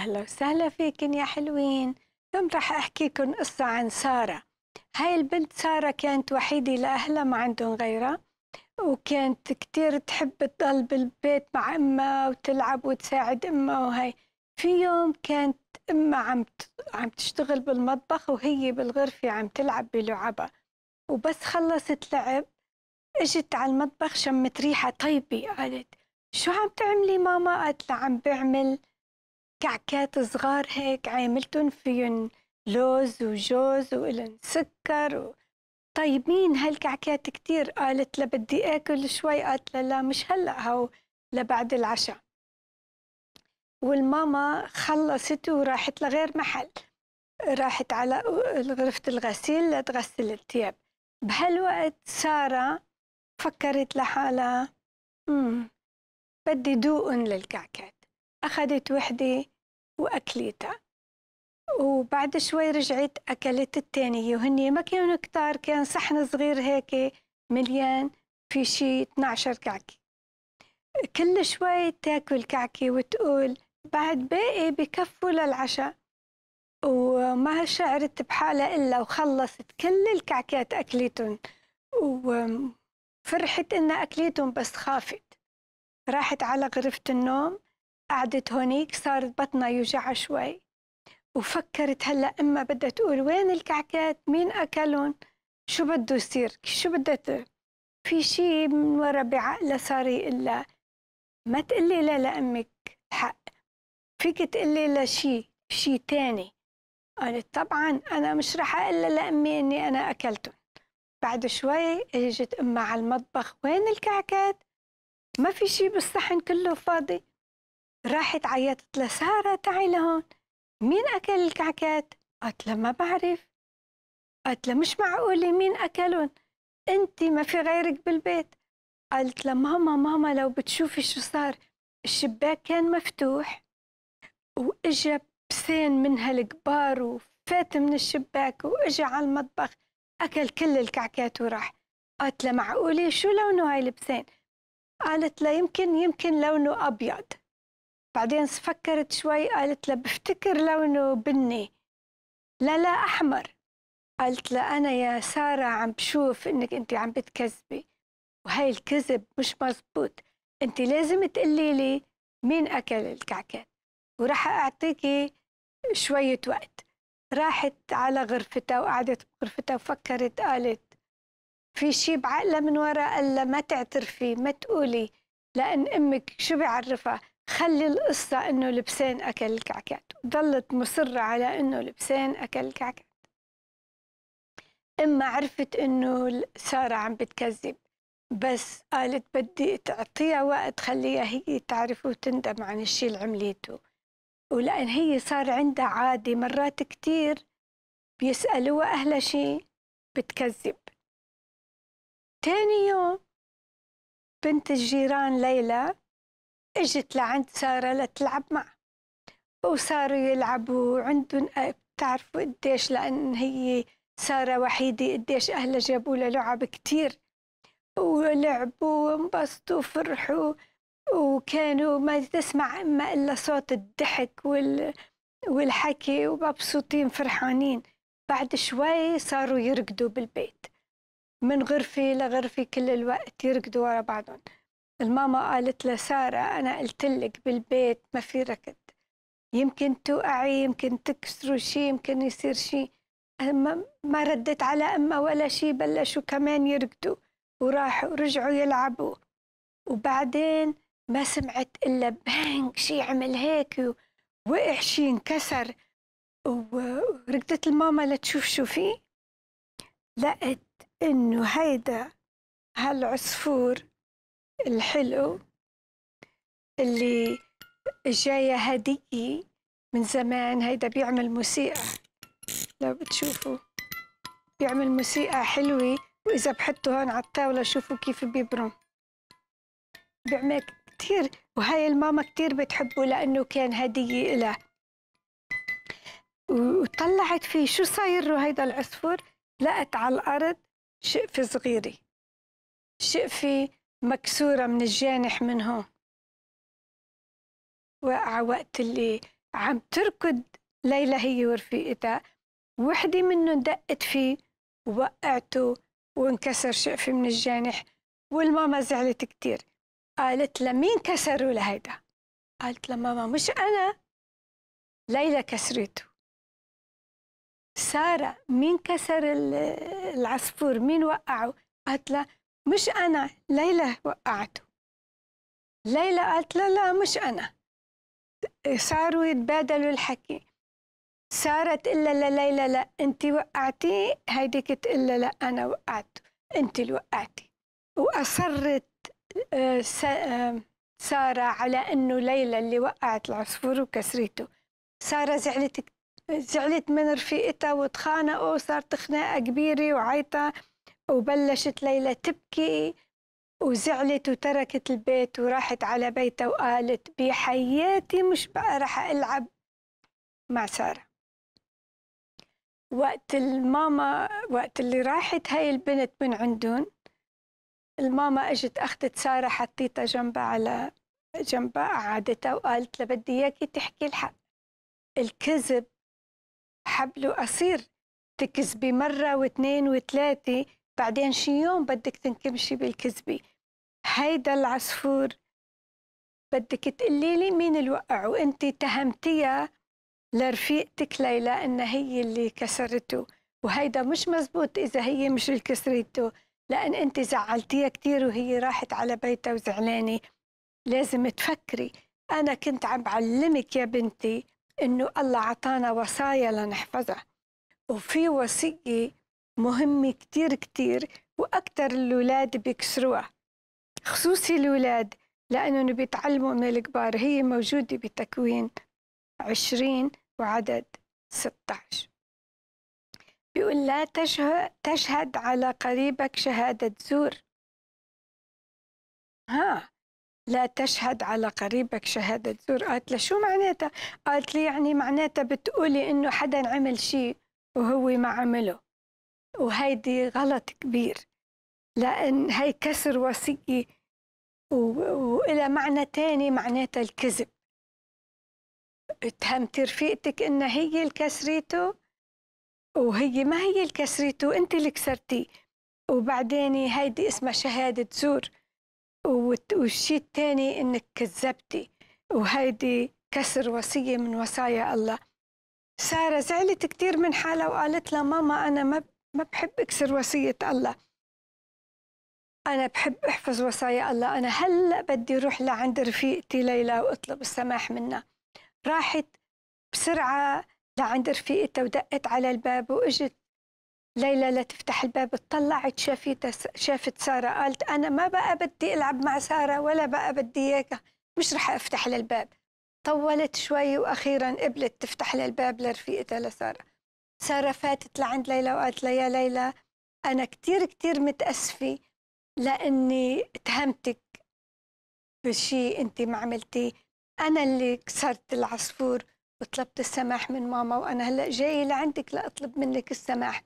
أهلا وسهلا فيكن يا حلوين اليوم رح أحكيكن قصة عن سارة هاي البنت سارة كانت وحيدة لأهلها ما عندهم غيرها وكانت كتير تحب تضل بالبيت مع أمها وتلعب وتساعد أمها وهي في يوم كانت أمها عم عم تشتغل بالمطبخ وهي بالغرفة عم تلعب بلعبها وبس خلصت لعب اجت على المطبخ شمت ريحة طيبة قالت شو عم تعملي ماما؟ قالت لها عم بعمل كعكات صغار هيك عاملتن فيهن لوز وجوز وإلن سكر و... طيبين هالكعكات كتير قالت لا بدي آكل شوي قالت لا لا مش هلأ هو لبعد العشاء والماما خلصت وراحت لغير محل راحت على غرفة الغسيل لتغسل الثياب بهالوقت سارة فكرت لحالها أمم، بدي دوقن للكعكات أخذت وحدة وأكلتها وبعد شوي رجعت أكلت التانية وهني ما كانوا كتار كان صحن صغير هيك مليان في شي 12 كعكة كل شوي تاكل كعكة وتقول بعد باقي بكفوا للعشاء وما شعرت بحالها إلا وخلصت كل الكعكات أكلتهم وفرحت إنها أكلتهم بس خافت راحت على غرفة النوم قعدت هونيك صار بطنها يوجع شوي وفكرت هلا امها بدها تقول وين الكعكات مين اكلهم شو بده يصير شو بدها في شيء من ورا بعقلها صار يقول ما تقلي لا لامك حق فيك تقلي لها شيء شيء ثاني قالت طبعا انا مش رح اقول لامي اني انا اكلتهم بعد شوي اجت امها على المطبخ وين الكعكات ما في شيء بالصحن كله فاضي راحت عيطت لسارة تعي لهون مين أكل الكعكات؟ قالت لها ما بعرف قالت لها مش معقولة مين أكلهم أنت ما في غيرك بالبيت قالت لها ماما ماما لو بتشوفي شو صار الشباك كان مفتوح وإجا بسين من هالكبار وفات من الشباك وإجا على المطبخ أكل كل الكعكات وراح قالت لها معقولة شو لونه هاي البسين قالت لها يمكن يمكن لونه أبيض بعدين فكرت شوي قالت له بفتكر لونه بني لا لا أحمر قالت له أنا يا سارة عم بشوف إنك أنت عم بتكذبي وهي الكذب مش مزبوط أنت لازم تقولي لي مين أكل الكعكات وراح أعطيكي شوية وقت راحت على غرفتها وقعدت بغرفتها وفكرت قالت في شي بعقلها من ورا قال ما تعترفي ما تقولي لأن أمك شو بيعرفها خلي القصة إنه لبسان أكل الكعكات ضلت مصرة على إنه لبسان أكل الكعكات إما عرفت إنه سارة عم بتكذب بس قالت بدي تعطيها وقت خليها هي تعرف وتندم عن الشيء اللي عملته ولأن هي صار عندها عادة مرات كتير بيسألوها أهلها شيء بتكذب تاني يوم بنت الجيران ليلى اجت لعند سارة لتلعب معه وصاروا يلعبوا عندهم بتعرفوا قديش لأن هي سارة وحيدة قديش أهلها جابوا لها لعب كتير ولعبوا وانبسطوا وفرحوا وكانوا ما تسمع إما إلا صوت الضحك وال... والحكي ومبسوطين فرحانين بعد شوي صاروا يرقدوا بالبيت من غرفة لغرفة كل الوقت يرقدوا ورا بعضهم الماما قالت لسارة أنا قلت لك بالبيت ما في ركض يمكن توقعي يمكن تكسروا شيء يمكن يصير شيء ما ردت على أمها ولا شيء بلشوا كمان يركضوا وراحوا رجعوا يلعبوا وبعدين ما سمعت إلا بانك شيء عمل هيك وقع شيء انكسر وركضت الماما لتشوف شو فيه لقت إنه هيدا هالعصفور الحلو اللي جاية هدية من زمان هيدا بيعمل موسيقى لو بتشوفوا بيعمل موسيقى حلوة وإذا بحطه هون على الطاولة شوفوا كيف بيبرم بيعمل كتير وهي الماما كتير بتحبه لأنه كان هدية إلها وطلعت فيه شو صاير له هيدا العصفور لقت على الأرض شقفة صغيرة شقفة مكسورة من الجانح من هون واقعة وقت اللي عم تركض ليلى هي ورفيقتها وحدة منهم دقت فيه ووقعته وانكسر شقفة من الجانح والماما زعلت كتير قالت لمين كسروا لهيدا قالت لماما مش أنا ليلى كسرته سارة مين كسر العصفور مين وقعه قالت لها مش أنا ليلى وقعته ليلى قالت لا لا مش أنا صاروا يتبادلوا الحكي صارت إلا لا ليلى لا أنت وقعتي هيديك تقول لا أنا وقعت أنت اللي وقعتي وأصرت آه، سارة على إنه ليلى اللي وقعت العصفور وكسرته سارة زعلت زعلت من رفيقتها وتخانقوا وصارت خناقة كبيرة وعيطة وبلشت ليلى تبكي وزعلت وتركت البيت وراحت على بيتها وقالت بحياتي مش بقى رح ألعب مع سارة وقت الماما وقت اللي راحت هاي البنت من عندهم الماما اجت اخذت ساره حطيتها جنبها على جنبها قعدتها وقالت لها بدي اياكي تحكي الحق الكذب حبله قصير تكذبي مره واثنين وثلاثه بعدين شي يوم بدك تنكمشي بالكذبة هيدا العصفور بدك تقولي لي مين اللي وقعه وانت اتهمتيها لرفيقتك ليلى ان هي اللي كسرته وهيدا مش مزبوط اذا هي مش اللي كسرته لان انت زعلتيها كثير وهي راحت على بيتها وزعلانه لازم تفكري انا كنت عم بعلمك يا بنتي انه الله عطانا وصايا لنحفظها وفي وصيه مهم كتير كتير وأكتر الولاد بيكسروها خصوصي الولاد لأنهم بيتعلموا من الكبار هي موجودة بتكوين عشرين وعدد ستة بيقول لا تشهد على قريبك شهادة زور ها لا تشهد على قريبك شهادة زور قالت له شو معناتها قالت لي يعني معناتها بتقولي إنه حدا عمل شيء وهو ما عمله وهيدي غلط كبير لأن هي كسر وصية وإلى معنى تاني معناتها الكذب اتهمت رفيقتك إنها هي اللي كسرته وهي ما هي اللي كسرته وأنت اللي كسرتيه وبعدين هيدي اسمها شهادة زور والشيء الثاني إنك كذبتي وهيدي كسر وصية من وصايا الله سارة زعلت كثير من حالها وقالت لها ماما أنا ما ما بحب أكسر وصية الله أنا بحب أحفظ وصايا الله أنا هلأ بدي أروح لعند رفيقتي ليلى وأطلب السماح منها راحت بسرعة لعند رفيقتها ودقت على الباب وإجت ليلى لتفتح الباب اطلعت شافت شافت سارة قالت أنا ما بقى بدي ألعب مع سارة ولا بقى بدي إياك مش رح أفتح للباب طولت شوي وأخيرا قبلت تفتح للباب لرفيقتها لسارة سارة فاتت لعند ليلى وقالت لها يا ليلى أنا كتير كتير متأسفة لأني اتهمتك بشيء أنت ما عملتيه أنا اللي كسرت العصفور وطلبت السماح من ماما وأنا هلأ جاي لعندك لأطلب منك السماح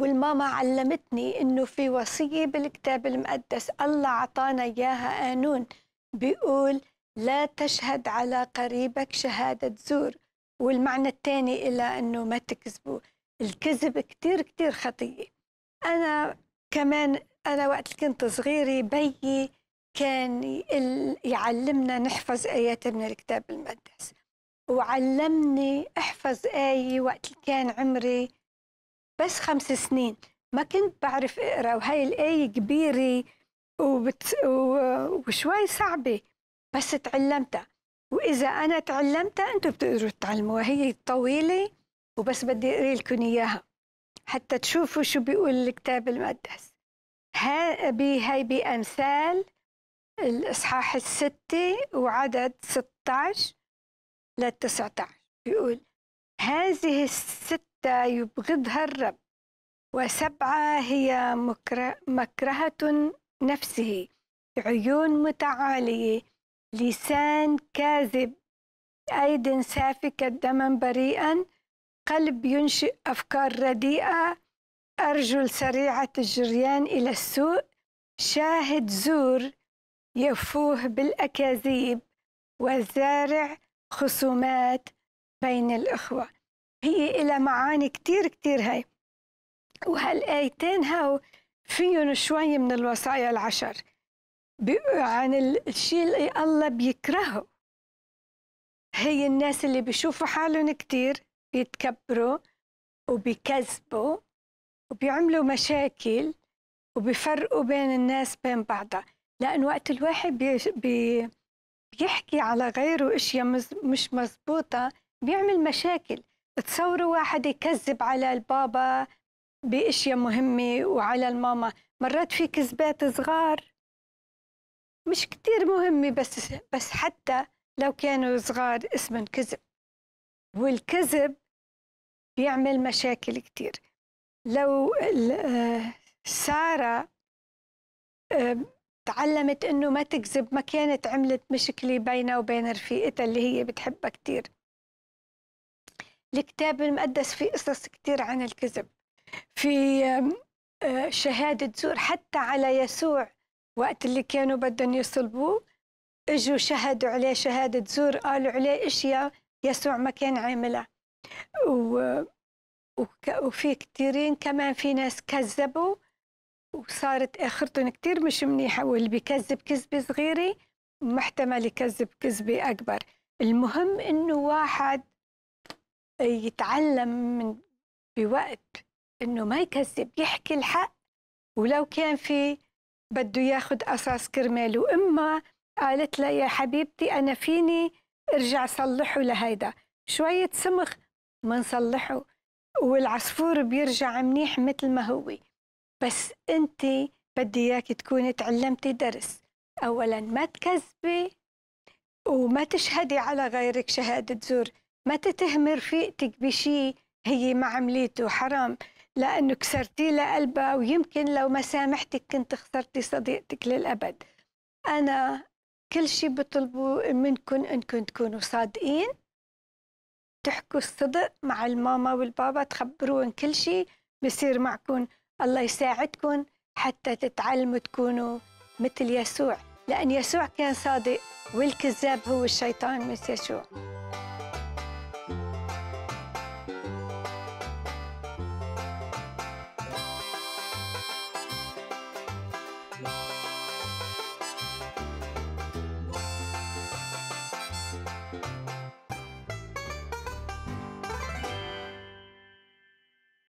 والماما علمتني إنه في وصية بالكتاب المقدس الله أعطانا إياها قانون بيقول لا تشهد على قريبك شهادة زور والمعنى الثاني إلى أنه ما تكذبوا الكذب كتير كتير خطية أنا كمان أنا وقت كنت صغيرة بيي كان يعلمنا نحفظ آيات من الكتاب المقدس وعلمني أحفظ آية وقت كان عمري بس خمس سنين ما كنت بعرف أقرأ وهي الآية كبيرة وبت... و... وشوي صعبة بس تعلمتها واذا انا تعلمتها انتم بتقدروا تتعلموها هي طويله وبس بدي اقري لكم اياها حتى تشوفوا شو بيقول الكتاب المقدس هاي هاي بامثال الاصحاح الستة وعدد 16 ل 19 بيقول هذه الستة يبغضها الرب وسبعة هي مكرهة نفسه عيون متعالية لسان كاذب أيد سافكة دما بريئا قلب ينشئ أفكار رديئة أرجل سريعة الجريان إلى السوء شاهد زور يفوه بالأكاذيب والزارع خصومات بين الإخوة هي إلى معاني كتير كتير هاي وهالآيتين هاو فيهم شوي من الوصايا العشر عن الشيء اللي الله بيكرهه هي الناس اللي بيشوفوا حالهم كتير بيتكبروا وبيكذبوا وبيعملوا مشاكل وبيفرقوا بين الناس بين بعضها لأن وقت الواحد بي بي بيحكي على غيره اشياء مش مزبوطة بيعمل مشاكل تصوروا واحد يكذب على البابا باشياء مهمة وعلى الماما مرات في كذبات صغار مش كتير مهمة بس بس حتى لو كانوا صغار اسمهم كذب والكذب بيعمل مشاكل كتير لو آه، سارة تعلمت انه ما تكذب ما كانت عملت مشكلة بينها وبين رفيقتها اللي هي بتحبها كتير الكتاب المقدس فيه قصص كتير عن الكذب في آه، شهادة زور حتى على يسوع وقت اللي كانوا بدهم يصلبوه اجوا شهدوا عليه شهادة زور قالوا عليه اشياء يسوع ما كان عاملها و... وفي كثيرين كمان في ناس كذبوا وصارت اخرتهم كثير مش منيحه واللي بيكذب كذبه صغيره محتمل يكذب كذبه اكبر المهم انه واحد يتعلم من بوقت انه ما يكذب يحكي الحق ولو كان في بده ياخد قصاص كرماله أمها قالت لها يا حبيبتي أنا فيني ارجع صلحه لهيدا شوية سمخ منصلحه والعصفور بيرجع منيح مثل ما هو بس أنت بدي إياك تكوني تعلمتي درس أولا ما تكذبي وما تشهدي على غيرك شهادة زور ما تتهمي رفيقتك بشي هي ما عمليته حرام لأنه كسرتي له قلبها ويمكن لو ما سامحتك كنت خسرتي صديقتك للأبد أنا كل شيء بطلبه منكم أنكم تكونوا صادقين تحكوا الصدق مع الماما والبابا تخبرون كل شيء بصير معكم الله يساعدكم حتى تتعلموا تكونوا مثل يسوع لأن يسوع كان صادق والكذاب هو الشيطان مثل يسوع